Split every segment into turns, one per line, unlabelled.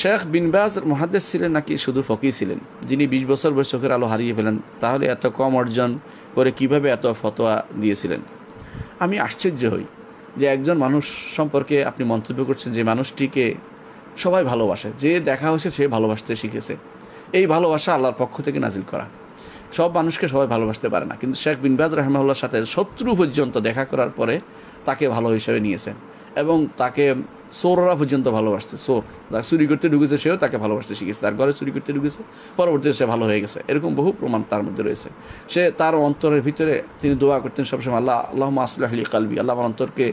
শেখ বিনবাজ মহাদেশ ছিলেন নাকি শুধু ফকি ছিলেন যিনি বিশ বছর বয়স চোখের আলো হারিয়ে ফেলেন তাহলে এত কম অর্জন করে কিভাবে এত ফতোয়া দিয়েছিলেন আমি আশ্চর্য হই যে একজন মানুষ সম্পর্কে আপনি মন্তব্য করছেন যে মানুষটিকে সবাই ভালোবাসে যে দেখা হয়েছে সে ভালোবাসতে শিখেছে এই ভালোবাসা আল্লাহর পক্ষ থেকে নাজিল করা সব মানুষকে সবাই ভালোবাসতে পারে না কিন্তু শেখ বিনবাজ রহমাউল্লার সাথে শত্রু পর্যন্ত দেখা করার পরে তাকে ভালো হিসেবে নিয়েছেন এবং তাকে সোররা পর্যন্ত ভালোবাসছে সোর যা চুরি করতে ঢুকেছে সেও তাকে ভালোবাসতে শিখেছে তার ঘরে চুরি করতে ঢুকেছে পরবর্তীতে সে ভালো হয়ে গেছে এরকম বহু প্রমাণ তার মধ্যে রয়েছে সে তার অন্তরের ভিতরে তিনি দোয়া করতেন সবসময় আল্লাহ আল্লাহ আসলাহ আলী কালবি আল্লাহ আমার অন্তরকে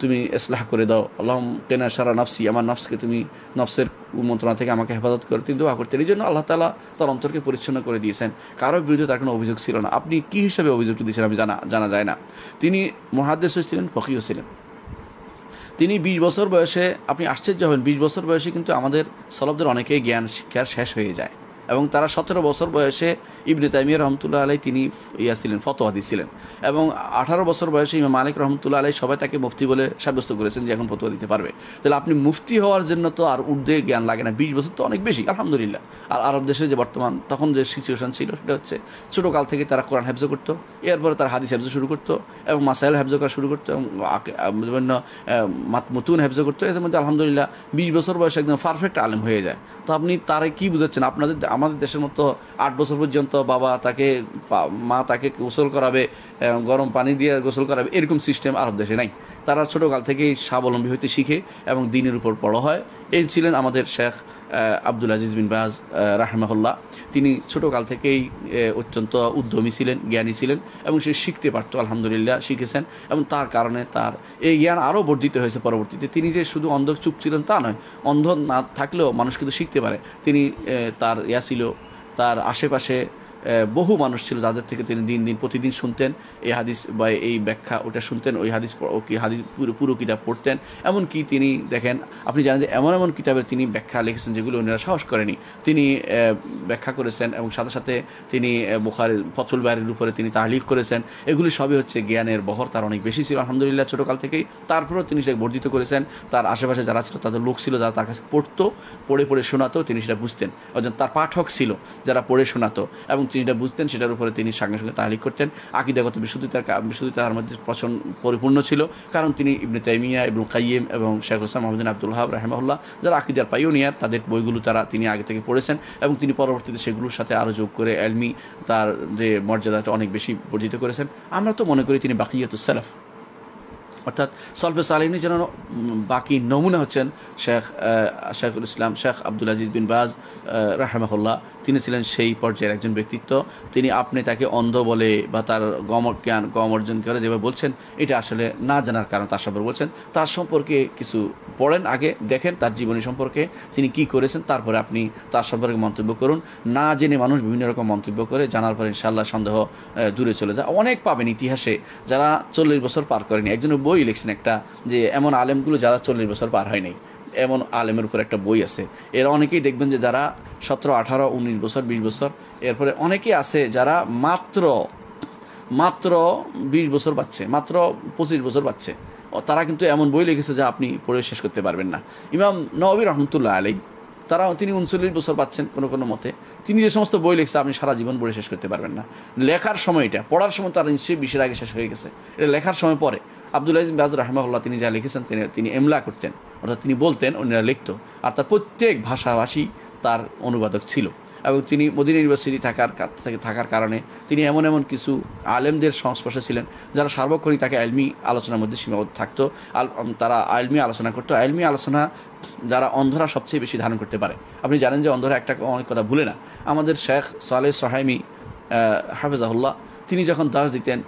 তুমি এসলাহ করে দাও আল্লাহ কেনা সারা নফসি আমার নফসকে তুমি নফসের মন্ত্রণা থেকে আমাকে হেফাজত করে তিনি দোয়া করতেন এই জন্য আল্লাহ তালা তার অন্তরকে পরিচ্ছন্ন করে দিয়েছেন কারোর বিরুদ্ধে তার কোনো অভিযোগ ছিল না আপনি কী হিসাবে অভিযোগটি দিয়েছেন আমি জানা জানা যায় না তিনি মহাদেশ ছিলেন ফকিও ছিলেন তিনি ২০ বছর বয়সে আপনি আশ্চর্য হবেন ২০ বছর বয়সে কিন্তু আমাদের সলবদের অনেকেই জ্ঞান শিক্ষার শেষ হয়ে যায় এবং তারা সতেরো বছর বয়সে ইবনে তাইমিয়া রহমতুল্লাহ আলাই তিনি ইয়া ছিলেন ফতোয়া ছিলেন এবং আঠারো বছর বয়সে ইমাম মালিক রহমতুল্লাহ আলাই সবাই তাকে মুফতি বলে সাব্যস্ত করেছেন যে এখন ফতোয়া দিতে পারবে তাহলে আপনি মুফতি হওয়ার জন্য তো আর ঊর্ধ্বে জ্ঞান লাগে না বিশ বছর তো অনেক বেশি আলহামদুলিল্লাহ আর আরব দেশে যে বর্তমান তখন যে সিচুয়েশন ছিল সেটা হচ্ছে ছোটোকাল থেকে তারা কোরআন হেফজো করতো এরপরে তারা হাদিস হ্যাবজ শুরু করতো এবং মাসাইল হ্যাবজ করা শুরু করতো এবং বিভিন্ন মতুন হ্যাবজ করতো এদের মধ্যে আলহামদুলিল্লাহ বিশ বছর বয়সে একদম পারফেক্ট আলেম হয়ে যায় তো আপনি তারা কি বুঝাচ্ছেন আপনাদের আমাদের দেশের মতো আট বছর পর্যন্ত বাবা তাকে মা তাকে গোসল করাবে গরম পানি দিয়ে গোসল করাবে এরকম সিস্টেম আরব দেশে নাই তারা ছোটোকাল থেকেই স্বাবলম্বী হইতে শিখে এবং দিনের উপর বড় হয় এই ছিলেন আমাদের শেখ আব্দুল আজিজ বিন বাজ রাহমাহুল্লাহ তিনি ছোটোকাল থেকেই অত্যন্ত উদ্যমী ছিলেন জ্ঞানী ছিলেন এবং সে শিখতে পারতো আলহামদুলিল্লাহ শিখেছেন এবং তার কারণে তার এই জ্ঞান আরও বর্ধিত হয়েছে পরবর্তীতে তিনি যে শুধু অন্ধ চুপ ছিলেন তা নয় অন্ধ না থাকলেও মানুষ কিন্তু শিখতে পারে তিনি তার ইয়া ছিল তার আশেপাশে বহু মানুষ ছিল যাদের থেকে তিনি দিন দিন প্রতিদিন শুনতেন এই হাদিস বা এই ব্যাখ্যা ওটা শুনতেন ওই হাদিস কি হাদিস পুরো পুরো কিতাব পড়তেন এমনকি তিনি দেখেন আপনি জানেন যে এমন এমন কিতাবের তিনি ব্যাখ্যা লিখেছেন যেগুলো ওনারা সাহস করেনি তিনি ব্যাখ্যা করেছেন এবং সাথে সাথে তিনি বোখারে ফতুল বাড়ির উপরে তিনি তাহলিক করেছেন এগুলি সবই হচ্ছে জ্ঞানের বহর তার অনেক বেশি ছিল আলহামদুলিল্লাহ ছোটোকাল থেকেই তারপরেও তিনি সেটা বর্ধিত করেছেন তার আশেপাশে যারা ছিল তাদের লোক ছিল যারা তার কাছে পড়তো পড়ে পড়ে শোনাতো তিনি সেটা বুঝতেন অর্থাৎ তার পাঠক ছিল যারা পড়ে শোনাতো এবং তিনি এটা বুঝতেন সেটার উপরে তিনি সঙ্গে সঙ্গে তাহলিক করতেন আকিদাগত বিশুদ্ধিতার তার মধ্যে প্রচন পরিপূর্ণ ছিল কারণ তিনি ইবনে তাইমিয়া ইবনুল কাইম এবং শেখ হোসেন মাহমুদিন আব্দুল হাব রাহেমাহুল্লাহ যারা আকিদার পাইওনিয়ার তাদের বইগুলো তারা তিনি আগে থেকে পড়েছেন এবং তিনি পরবর্তীতে সেগুলোর সাথে আরও যোগ করে এলমি তার যে মর্যাদাটা অনেক বেশি বর্ধিত করেছেন আমরা তো মনে করি তিনি বাকিয়াতুসালাফ অর্থাৎ সলফে সালিনি যেন বাকি নমুনা হচ্ছেন শেখ শেখুল ইসলাম শেখ আব্দুল আজিজ বিন বাজ রাহমাহুল্লাহ তিনি ছিলেন সেই পর্যায়ের একজন ব্যক্তিত্ব তিনি আপনি তাকে অন্ধ বলে বা তার গম জ্ঞান গম অর্জন করে যেভাবে বলছেন এটা আসলে না জানার কারণ তার সম্পর্কে বলছেন তার সম্পর্কে কিছু পড়েন আগে দেখেন তার জীবনী সম্পর্কে তিনি কি করেছেন তারপরে আপনি তার সম্পর্কে মন্তব্য করুন না জেনে মানুষ বিভিন্ন রকম মন্তব্য করে জানার পরে ইনশাল্লাহ সন্দেহ দূরে চলে যায় অনেক পাবেন ইতিহাসে যারা চল্লিশ বছর পার করেনি একজনের বই লিখছেন একটা যে এমন আলেমগুলো যারা চল্লিশ বছর পার হয়নি এমন আলেমের উপর একটা বই আছে এরা অনেকেই দেখবেন যে যারা সতেরো আঠারো উনিশ বছর বিশ বছর এরপরে অনেকেই আছে যারা মাত্র মাত্র বিশ বছর পাচ্ছে মাত্র পঁচিশ বছর পাচ্ছে তারা কিন্তু এমন বই লিখেছে যা আপনি পড়ে শেষ করতে পারবেন না ইমাম নবী রহমতুল্লাহ আলী তারা তিনি উনচল্লিশ বছর পাচ্ছেন কোনো কোনো মতে তিনি যে সমস্ত বই লিখছে আপনি সারা জীবন পড়ে শেষ করতে পারবেন না লেখার সময় এটা পড়ার সময় তারা নিশ্চয়ই বিশের আগে শেষ হয়ে গেছে এটা লেখার সময় পরে আব্দুল আজিম বাজ রাহমাউল্লাহ তিনি যা লিখেছেন তিনি এমলা করতেন অর্থাৎ তিনি বলতেন অন্যরা লিখত আর তার প্রত্যেক ভাষাভাষী তার অনুবাদক ছিল এবং তিনি মদিনা ইউনিভার্সিটি থাকার থেকে থাকার কারণে তিনি এমন এমন কিছু আলেমদের সংস্পর্শে ছিলেন যারা সার্বক্ষণিক তাকে আলমি আলোচনার মধ্যে সীমাবদ্ধ থাকতো তারা আলমি আলোচনা করতো আলমি আলোচনা যারা অন্ধরা সবচেয়ে বেশি ধারণ করতে পারে আপনি জানেন যে অন্ধরা একটা অনেক কথা ভুলে না আমাদের শেখ সালে সোহাইমি হাফেজাহুল্লাহ তিনি যখন দাস দিতেন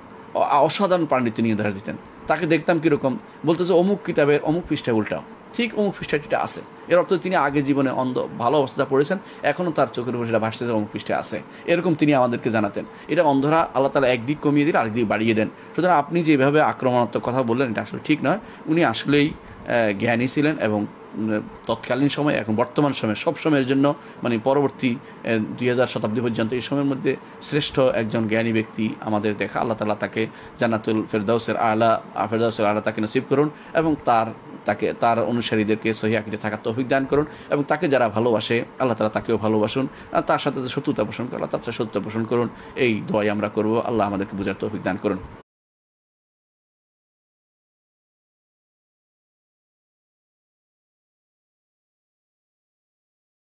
অসাধারণ পাণ্ডিত্য নিয়ে দাস দিতেন তাকে দেখতাম কীরকম বলতে যে অমুক কিতাবের অমুক পৃষ্ঠা উল্টাও ঠিক অমুক পৃষ্ঠায় যেটা আছে এর অর্থ তিনি আগে জীবনে অন্ধ ভালো অবস্থা পড়েছেন এখনও তার চোখের উপর সেটা ভাসতেছে অমুক পৃষ্ঠে আছে এরকম তিনি আমাদেরকে জানাতেন এটা অন্ধরা আল্লাহ তালা একদিক কমিয়ে দিলে আরেকদিক বাড়িয়ে দেন সুতরাং আপনি যেভাবে আক্রমণাত্মক কথা বললেন এটা আসলে ঠিক নয় উনি আসলেই জ্ঞানী ছিলেন এবং তৎকালীন সময় এখন বর্তমান সময় সব সময়ের জন্য মানে পরবর্তী দুই হাজার শতাব্দী পর্যন্ত এই সময়ের মধ্যে শ্রেষ্ঠ একজন জ্ঞানী ব্যক্তি আমাদের দেখা আল্লাহ তালা তাকে জানাতুল ফেরদাউসের আলা ফেরদাউসের আলা তাকে নসিব করুন এবং তার তাকে তার অনুসারীদেরকে সহি আকিদে থাকার তৌফিক দান করুন এবং তাকে যারা ভালোবাসে আল্লাহ তালা তাকেও ভালোবাসুন তার সাথে শত্রুতা পোষণ করুন আল্লাহ তার সাথে শত্রুতা পোষণ করুন এই দোয়াই আমরা করবো আল্লাহ আমাদেরকে বোঝার তৌফিক দান করুন